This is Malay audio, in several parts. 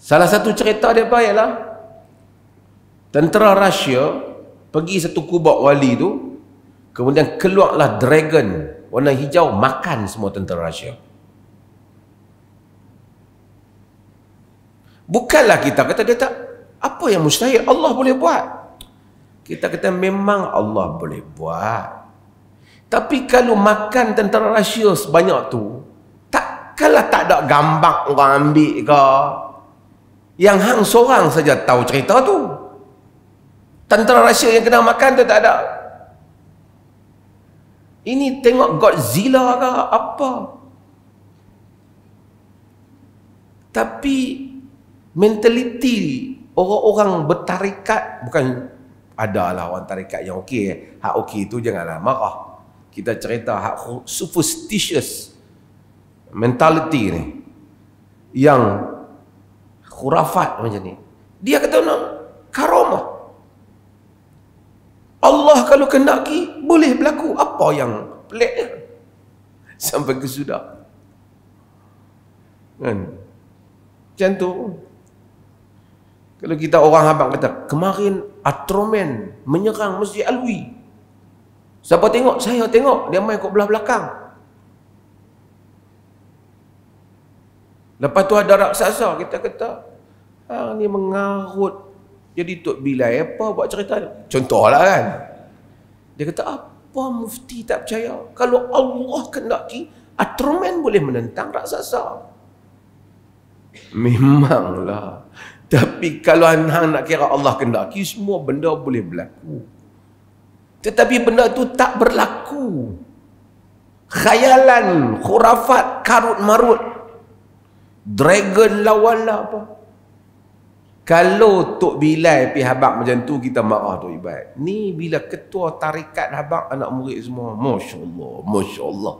Salah satu cerita dia apa ialah tentera Rusia pergi satu kubuk wali tu kemudian keluarlah dragon warna hijau makan semua tentera Rusia. Bukanlah kita kata dia tak apa yang mustahil Allah boleh buat. Kita kata memang Allah boleh buat. Tapi kalau makan tentera Rusia sebanyak tu, tak kalau tak ada gambar orang ambil ke, yang hang seorang saja tahu cerita tu tentera rahsia yang kena makan tu tak ada ini tengok Godzilla ke apa tapi mentaliti orang-orang bertarikat bukan ada lah orang tarikat yang okey hak okey tu janganlah marah kita cerita hak superstitious mentality ni yang khurafat macam ni dia kata nak karamah Allah kalau kendaki boleh berlaku apa yang pelik sampai kesudah kan macam tu kalau kita orang abang kata kemarin Atromen menyerang Masjid Alwi siapa tengok saya tengok dia main kat belah belakang lepas tu ada raksasa kita kata Hang ni mengarut jadi Tok bila eh? apa buat cerita contoh lah kan dia kata apa mufti tak percaya kalau Allah kendaki Atroman boleh menentang raksasa memanglah tapi kalau anak nak kira Allah kendaki semua benda boleh berlaku tetapi benda tu tak berlaku khayalan khurafat karut marut dragon lawanlah apa kalau Tok Bilal pergi habak macam tu, kita marah Tok Ibad. Ni bila ketua tarikat habak anak murid semua, Masya Allah, Masya Allah.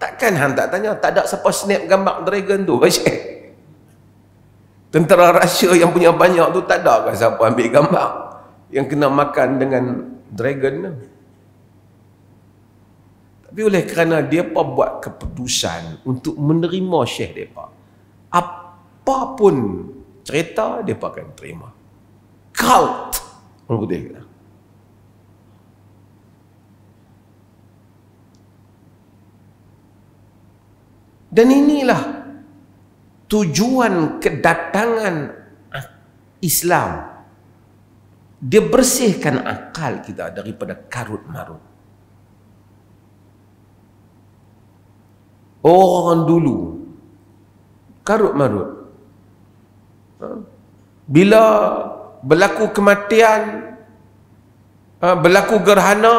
Takkan han tak tanya, tak ada siapa snap gambar dragon tu, Masya Tentera Rusia yang punya banyak tu tak ada ke siapa ambil gambar yang kena makan dengan dragon tu. Tapi oleh kerana dia pun buat keputusan untuk menerima Syekh mereka. Apapun cerita dia pun akan terima cult orang putih kata dan inilah tujuan kedatangan Islam dia bersihkan akal kita daripada karut marut orang dulu karut marut bila berlaku kematian ha, berlaku gerhana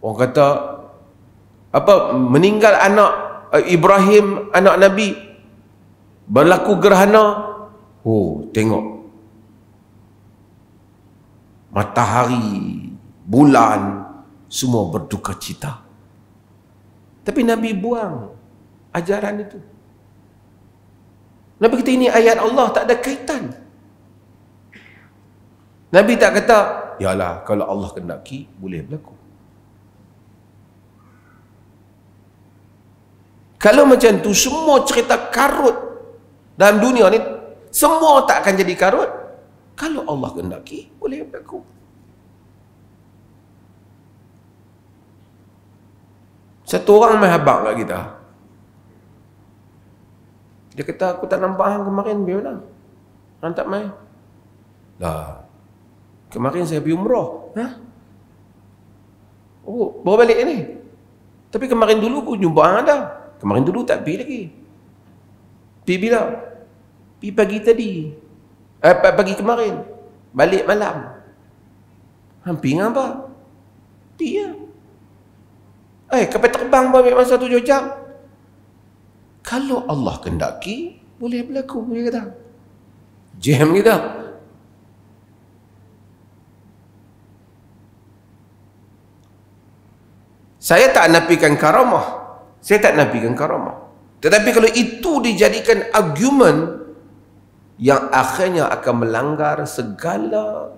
orang kata apa meninggal anak eh, Ibrahim anak Nabi berlaku gerhana oh tengok matahari bulan semua berduka cita tapi Nabi buang ajaran itu Nabi kata ini ayat Allah tak ada kaitan. Nabi tak kata, yalah kalau Allah kendaki boleh berlaku. Kalau macam tu semua cerita karut dalam dunia ni semua tak akan jadi karut kalau Allah kendaki boleh berlaku. Satu orang mai habaq kat kita. Dia kata aku tak nampak hang kemarin pergi mana? Lah. Hang tak mai. Dah, Kemarin saya pergi umrah. Ha? Oh, bawa balik ni. Tapi kemarin dulu aku jumpa hang ada. Kemarin dulu tak pergi lagi. Pergi bila? Pergi pagi tadi. Eh, pagi kemarin. Balik malam. Hang pergi dengan apa? Pergi ya. Eh, kapal terbang balik masa tujuh jam. Kalau Allah kendaki, boleh berlaku, boleh kata. Jihem kita. Saya tak nafikan karamah. Saya tak nafikan karamah. Tetapi kalau itu dijadikan argument yang akhirnya akan melanggar segala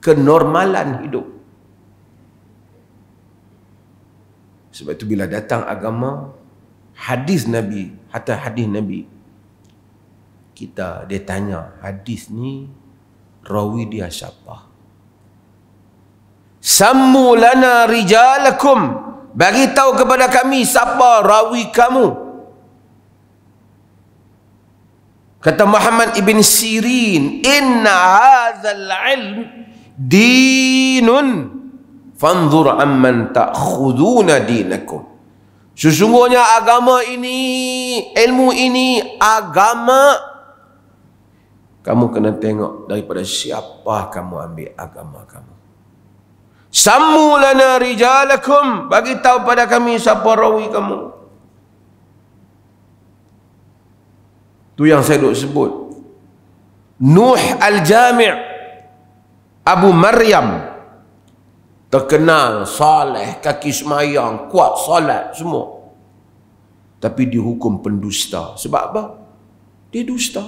kenormalan hidup. Sebab itu bila datang agama, hadis Nabi hatta hadis Nabi kita dia tanya hadis ni rawi dia siapa sammu lana rijalakum bagi tahu kepada kami siapa rawi kamu kata Muhammad ibn Sirin inna hadzal ilm dinun fanzur amman ta'khuduna dinakum Sesungguhnya agama ini, ilmu ini, agama. Kamu kena tengok daripada siapa kamu ambil agama kamu. Sammulana rijalakum. Bagi tahu pada kami siapa rawi kamu. Tu yang saya duk sebut. Nuh al-Jami' Abu Maryam terkenal soleh kaki semayang kuat solat semua tapi dihukum pendusta sebab apa dia dusta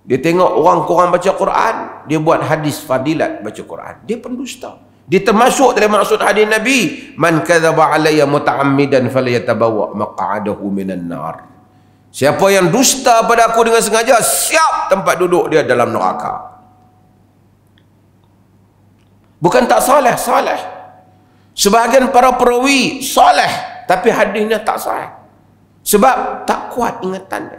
dia tengok orang kurang baca Quran dia buat hadis fadilat baca Quran dia pendusta dia termasuk dari maksud hadis Nabi man kadzaba alayya mutaammidan falyatabawa maq'adahu minan nar siapa yang dusta pada aku dengan sengaja siap tempat duduk dia dalam neraka bukan tak soleh soleh sebahagian para perawi soleh tapi hadisnya tak sahih sebab tak kuat ingatannya.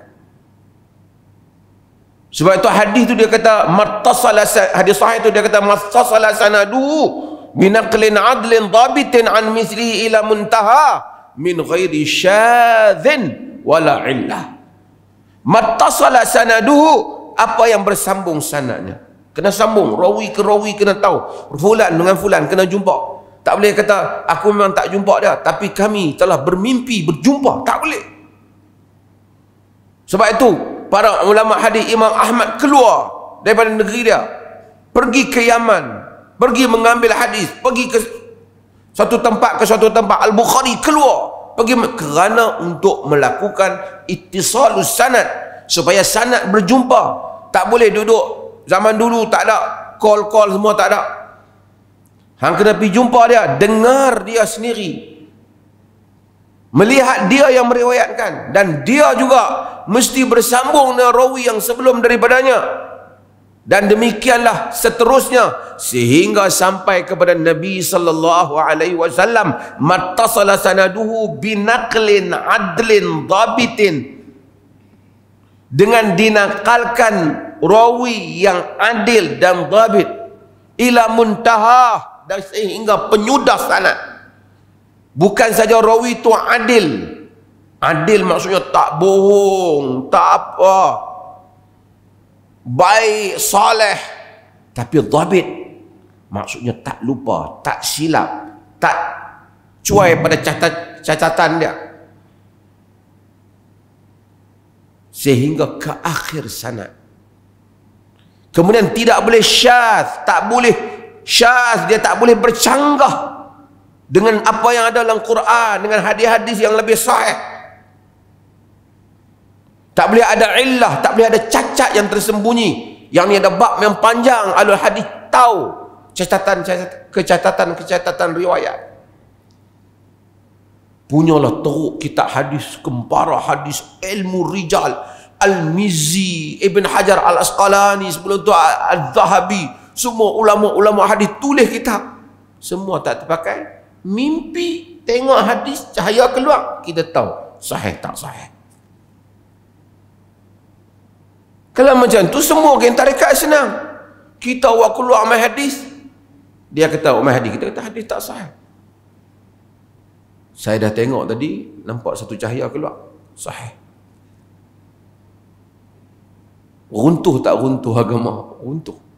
sebab itu hadis itu dia kata martasala hadis sahih itu dia kata martasala sanadu binaqlin adlin dhabitin an misli ila muntaha min ghairi syadzin wala illah sana dulu apa yang bersambung sananya kena sambung rawi ke rawi kena tahu fulan dengan fulan kena jumpa tak boleh kata aku memang tak jumpa dia tapi kami telah bermimpi berjumpa tak boleh sebab itu para ulama hadis Imam Ahmad keluar daripada negeri dia pergi ke Yaman pergi mengambil hadis pergi ke satu tempat ke satu tempat Al-Bukhari keluar pergi kerana untuk melakukan ittisalus sanad supaya sanad berjumpa tak boleh duduk Zaman dulu tak ada call-call semua tak ada. Hang kena pergi jumpa dia, dengar dia sendiri. Melihat dia yang meriwayatkan dan dia juga mesti bersambung dengan rawi yang sebelum daripadanya. Dan demikianlah seterusnya sehingga sampai kepada Nabi sallallahu alaihi wasallam mattasala sanaduhu binaqlin adlin dhabitin dengan dinakalkan rawi yang adil dan Zabit ila muntaha dan sehingga penyudah sana bukan saja rawi tu adil adil maksudnya tak bohong tak apa baik soleh tapi Zabit maksudnya tak lupa tak silap tak cuai pada catat catatan dia sehingga ke akhir sanad Kemudian tidak boleh syath, tak boleh syath, dia tak boleh bercanggah dengan apa yang ada dalam Quran, dengan hadis-hadis yang lebih sahih. Tak boleh ada illah, tak boleh ada cacat yang tersembunyi. Yang ni ada bab yang panjang, alul hadis tahu catatan kecatatan kecatatan riwayat. Punyalah teruk kitab hadis, kembara hadis, ilmu rijal, al Mizi, Ibn Hajar Al-Asqalani, sebelum tu Al-Zahabi, semua ulama-ulama hadis tulis kitab. Semua tak terpakai. Mimpi tengok hadis cahaya keluar, kita tahu sahih tak sahih. Kalau macam tu semua orang tarikat senang. Kita awak keluar main hadis. Dia kata main hadis. Kita kata hadis tak sahih. Saya dah tengok tadi. Nampak satu cahaya keluar. Sahih. runtuh tak runtuh agama runtuh